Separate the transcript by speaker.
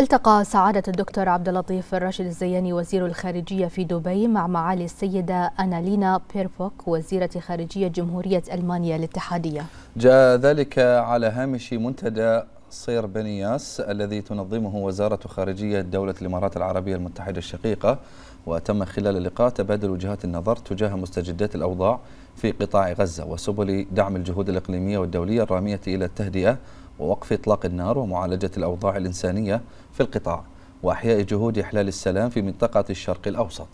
Speaker 1: التقى سعادة الدكتور عبد اللطيف الراشد الزياني
Speaker 2: وزير الخارجية في دبي مع معالي السيدة أنالينا بيربوك وزيرة خارجية جمهورية ألمانيا الاتحادية
Speaker 3: جاء ذلك على هامش منتدى صير بنياس الذي تنظمه وزارة خارجية دولة الإمارات العربية المتحدة الشقيقة وتم خلال اللقاء تبادل وجهات النظر تجاه مستجدات الأوضاع في قطاع غزة وسبل دعم الجهود الإقليمية والدولية الرامية إلى التهدئة ووقف إطلاق النار ومعالجة الأوضاع الإنسانية في القطاع وإحياء جهود إحلال السلام في منطقة
Speaker 4: الشرق الأوسط